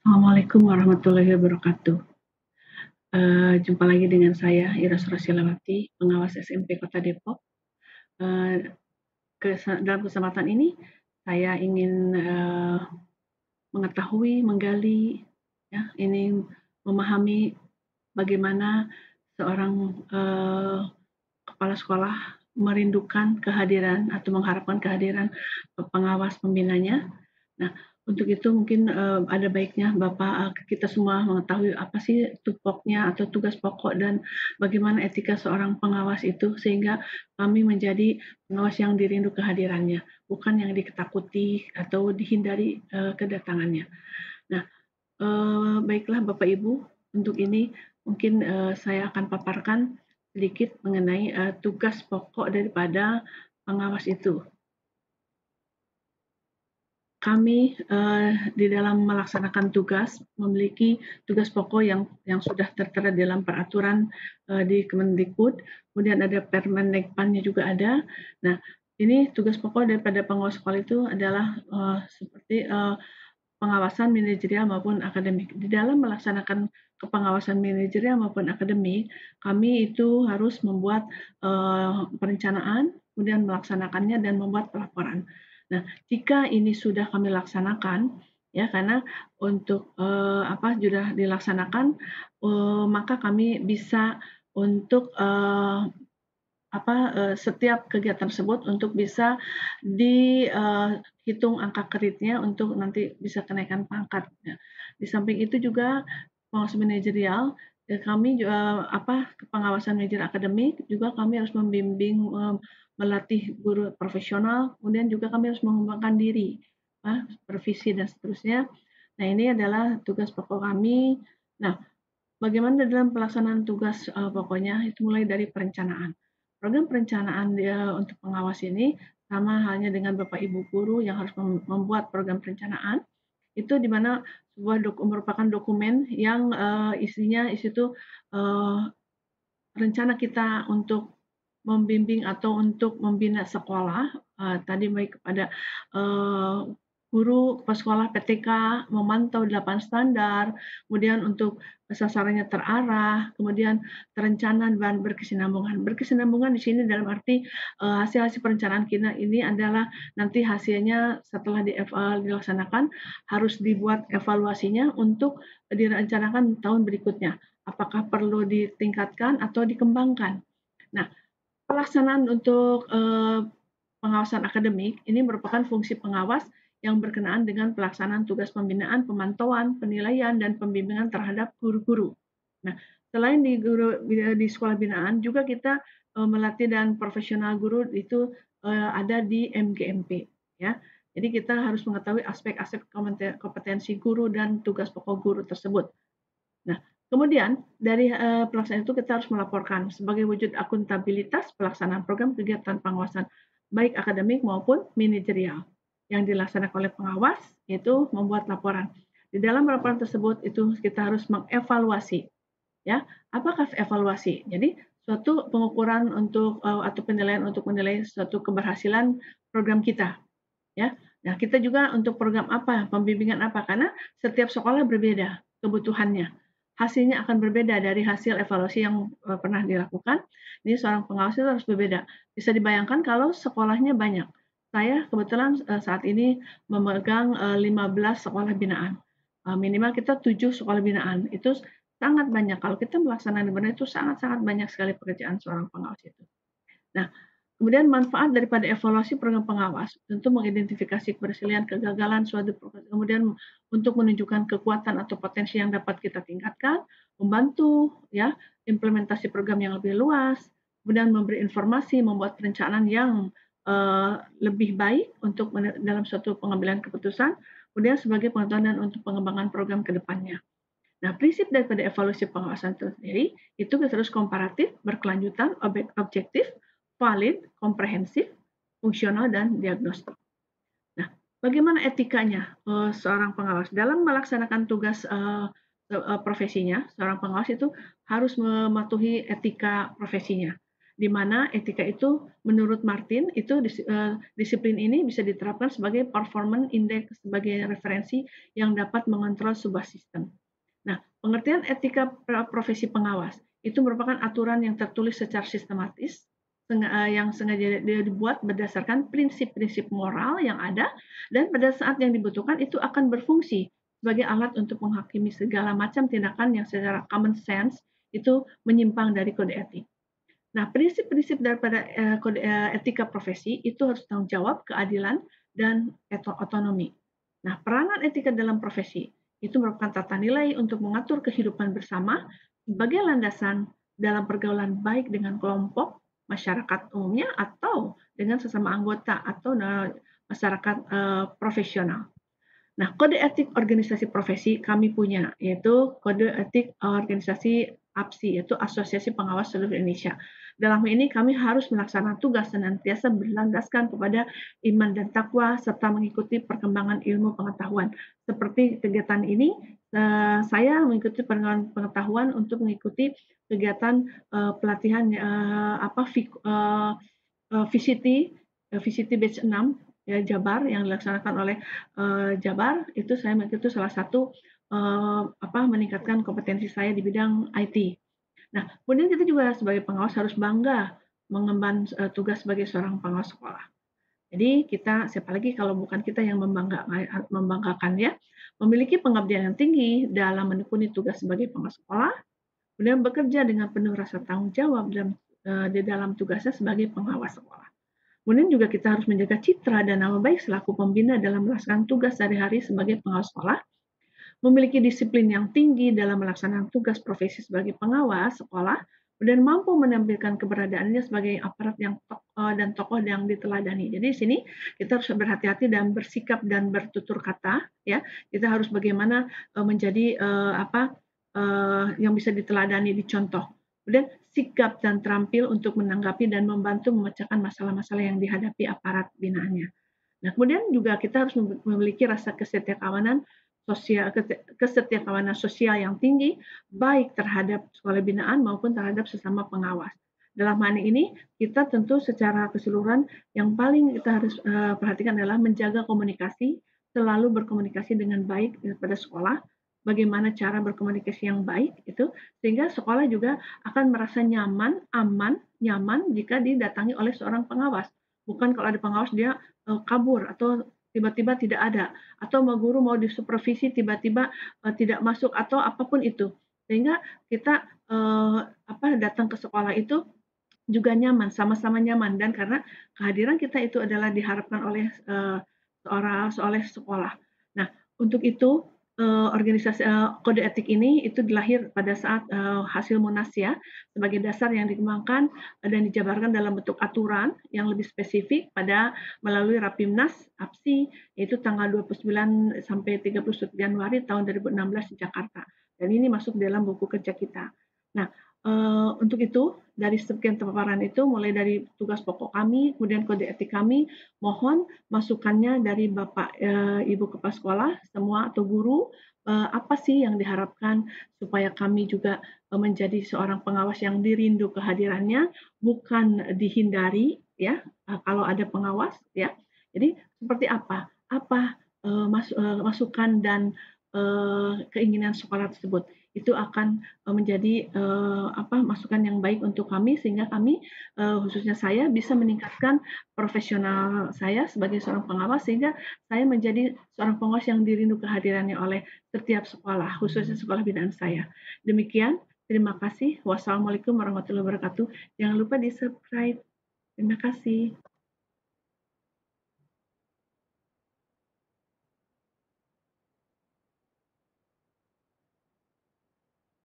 Assalamualaikum warahmatullahi wabarakatuh. Uh, jumpa lagi dengan saya Iras Rosilawati, pengawas SMP Kota Depok. Uh, eh, ke, dalam kesempatan ini saya ingin uh, mengetahui, menggali, ya, ini memahami bagaimana seorang uh, kepala sekolah merindukan kehadiran atau mengharapkan kehadiran pengawas pembinanya. Nah, untuk itu mungkin uh, ada baiknya Bapak, uh, kita semua mengetahui apa sih tupoknya atau tugas pokok dan bagaimana etika seorang pengawas itu sehingga kami menjadi pengawas yang dirindu kehadirannya, bukan yang ditakuti atau dihindari, uh, kedatangannya. Nah, uh, baiklah Bapak Ibu, untuk ini mungkin, uh, saya akan paparkan sedikit mengenai, uh, tugas pokok daripada pengawas itu kami uh, di dalam melaksanakan tugas memiliki tugas pokok yang yang sudah tertera dalam peraturan uh, di Kemendikbud, kemudian ada Permendikpannya juga ada. Nah, ini tugas pokok daripada pengawas sekolah itu adalah uh, seperti uh, pengawasan manajerial maupun akademik. Di dalam melaksanakan kepengawasan manajerial maupun akademik, kami itu harus membuat uh, perencanaan, kemudian melaksanakannya dan membuat pelaporan. Nah, jika ini sudah kami laksanakan, ya karena untuk eh, apa sudah dilaksanakan, eh, maka kami bisa untuk eh, apa eh, setiap kegiatan tersebut untuk bisa dihitung eh, angka kreditnya untuk nanti bisa kenaikan pangkat. Ya. Di samping itu juga pengawas manajerial ya, kami juga eh, apa pengawasan manajer akademik juga kami harus membimbing eh, melatih guru profesional, kemudian juga kami harus mengembangkan diri, nah, dan seterusnya. Nah ini adalah tugas pokok kami. Nah bagaimana dalam pelaksanaan tugas eh, pokoknya itu mulai dari perencanaan. Program perencanaan dia untuk pengawas ini sama halnya dengan Bapak Ibu guru yang harus membuat program perencanaan itu di mana sebuah dokumen merupakan dokumen yang uh, isinya isi itu uh, eh, rencana kita untuk membimbing atau untuk membina sekolah uh, tadi baik kepada uh, guru sekolah PTK memantau delapan standar, kemudian untuk sasarannya terarah, kemudian terencana dan berkesinambungan. Berkesinambungan di sini dalam arti uh, eh, hasil hasil perencanaan kita ini adalah nanti hasilnya setelah di FL dilaksanakan harus dibuat evaluasinya untuk direncanakan tahun berikutnya. Apakah perlu ditingkatkan atau dikembangkan? Nah, Pelaksanaan untuk eh, pengawasan akademik ini merupakan fungsi pengawas yang berkenaan dengan pelaksanaan tugas pembinaan, pemantauan, penilaian, dan pembimbingan terhadap guru-guru. Nah, selain di guru di sekolah binaan juga kita eh, melatih dan profesional guru itu eh, ada di MGMP ya. Jadi kita harus mengetahui aspek-aspek kompetensi guru dan tugas pokok guru tersebut. Kemudian dari uh, pelaksanaan itu kita harus melaporkan sebagai wujud akuntabilitas pelaksanaan program kegiatan pengawasan baik akademik maupun manajerial yang dilaksanakan oleh pengawas yaitu membuat laporan. Di dalam laporan tersebut itu kita harus mengevaluasi ya, apakah evaluasi? Jadi suatu pengukuran untuk uh, atau penilaian untuk menilai suatu keberhasilan program kita ya. Nah, kita juga untuk program apa, pembimbingan apa karena setiap sekolah berbeda kebutuhannya hasilnya akan berbeda dari hasil evaluasi yang eh, pernah dilakukan. Ini seorang pengawas itu harus berbeda. Bisa dibayangkan kalau sekolahnya banyak. Saya kebetulan eh, saat ini memegang 15 eh, sekolah binaan. Minimal kita 7 sekolah binaan. Itu sangat banyak. Kalau kita melaksanakan benar itu sangat-sangat banyak sekali pekerjaan seorang pengawas itu. Nah, Kemudian manfaat daripada evaluasi program pengawas tentu mengidentifikasi keberhasilan kegagalan suatu program, kemudian untuk menunjukkan kekuatan atau potensi yang dapat kita tingkatkan, membantu ya implementasi program yang lebih luas, kemudian memberi informasi, membuat perencanaan yang uh, lebih baik untuk dalam suatu pengambilan keputusan, kemudian sebagai pengetahuan dan untuk pengembangan program ke depannya. Nah, prinsip daripada evaluasi pengawasan itu sendiri itu terus komparatif, berkelanjutan, objektif, valid, komprehensif, fungsional, dan diagnostik. Nah, bagaimana etikanya eh, seorang pengawas? Dalam melaksanakan tugas eh, eh, profesinya, seorang pengawas itu harus mematuhi etika profesinya. Di mana etika itu, menurut Martin, itu disiplin ini bisa diterapkan sebagai performance index, sebagai referensi yang dapat mengontrol sebuah sistem. Nah, pengertian etika profesi pengawas itu merupakan aturan yang tertulis secara sistematis Eh, yang sengaja dibuat berdasarkan prinsip-prinsip moral yang ada dan pada saat yang dibutuhkan itu akan berfungsi sebagai alat untuk menghakimi segala macam tindakan yang secara common sense itu menyimpang dari kode etik. Nah, prinsip-prinsip daripada eh, kode eh, etika profesi itu harus tanggung jawab, keadilan, dan otonomi. Nah, peranan etika dalam profesi itu merupakan tata nilai untuk mengatur kehidupan bersama sebagai landasan dalam pergaulan baik dengan kelompok masyarakat umumnya atau dengan sesama anggota atau masyarakat uh, profesional. Nah, kode etik organisasi profesi kami punya, yaitu kode etik organisasi APSI, yaitu Asosiasi Pengawas Seluruh Indonesia. Dalam ini kami harus melaksanakan tugas senantiasa berlandaskan kepada iman dan takwa serta mengikuti perkembangan ilmu pengetahuan. Seperti kegiatan ini, Eh, saya mengikuti pengetahuan untuk mengikuti kegiatan uh, pelatihan uh, apa uh, uh, VCT uh, VCT batch 6 ya Jabar yang dilaksanakan oleh uh, Jabar itu saya mengikuti salah satu uh, apa meningkatkan kompetensi saya di bidang IT. Nah, kemudian kita juga sebagai pengawas harus bangga mengemban uh, tugas sebagai seorang pengawas sekolah. Jadi kita siapa lagi kalau bukan kita yang membangga membanggakan ya memiliki pengabdian yang tinggi dalam menekuni tugas sebagai pengawas sekolah, kemudian bekerja dengan penuh rasa tanggung jawab dalam, eh, di dalam tugasnya sebagai pengawas sekolah. Kemudian juga kita harus menjaga citra dan nama baik selaku pembina dalam melaksanakan tugas sehari-hari sebagai pengawas sekolah, memiliki disiplin yang tinggi dalam melaksanakan tugas profesi sebagai pengawas sekolah, dan mampu menampilkan keberadaannya sebagai aparat yang uh, dan tokoh yang diteladani. Jadi di sini kita harus berhati-hati dan bersikap dan bertutur kata, ya. Kita harus bagaimana eh, menjadi uh, apa uh, yang bisa diteladani, dicontoh. Kemudian sikap dan terampil untuk menanggapi dan membantu memecahkan masalah-masalah yang dihadapi aparat binaannya. Nah, kemudian juga kita harus memiliki rasa kesetiakawanan sosial kesetiakawanan sosial yang tinggi baik terhadap sekolah binaan maupun terhadap sesama pengawas. Dalam hal ini kita tentu secara keseluruhan yang paling kita harus eh, perhatikan adalah menjaga komunikasi, selalu berkomunikasi dengan baik pada sekolah, bagaimana cara berkomunikasi yang baik itu sehingga sekolah juga akan merasa nyaman, aman, nyaman jika didatangi oleh seorang pengawas. Bukan kalau ada pengawas dia eh, kabur atau tiba-tiba tidak ada atau mau guru mau disupervisi tiba-tiba uh, tidak masuk atau apapun itu sehingga kita uh, apa datang ke sekolah itu juga nyaman sama-sama nyaman dan karena kehadiran kita itu adalah diharapkan oleh uh, seorang oleh sekolah nah untuk itu uh, organisasi uh, kode etik ini itu dilahir pada saat uh, hasil Monas ya sebagai dasar yang dikembangkan dan dijabarkan dalam bentuk aturan yang lebih spesifik pada melalui Rapimnas APSI yaitu tanggal 29 sampai 31 Januari tahun 2016 di Jakarta. Dan ini masuk dalam buku kerja kita. Nah, Eh, untuk itu, dari sekian paparan itu, mulai dari tugas pokok kami, kemudian kode etik kami, mohon masukannya dari Bapak e, Ibu Kepala Sekolah, semua atau guru, e, apa sih yang diharapkan supaya kami juga menjadi seorang pengawas yang dirindu kehadirannya, bukan dihindari, ya, kalau ada pengawas, ya. Jadi, seperti apa? Apa mas, masukan dan Eh, keinginan sekolah tersebut. Itu akan, eh, menjadi, eh, apa, masukan yang baik untuk kami sehingga kami, khususnya saya bisa meningkatkan profesional saya sebagai seorang pengawas sehingga saya menjadi seorang pengawas yang dirindu kehadirannya oleh setiap sekolah, khususnya sekolah binaan saya. Demikian, terima kasih. Wassalamualaikum warahmatullahi wabarakatuh. Jangan lupa di-subscribe. Terima kasih.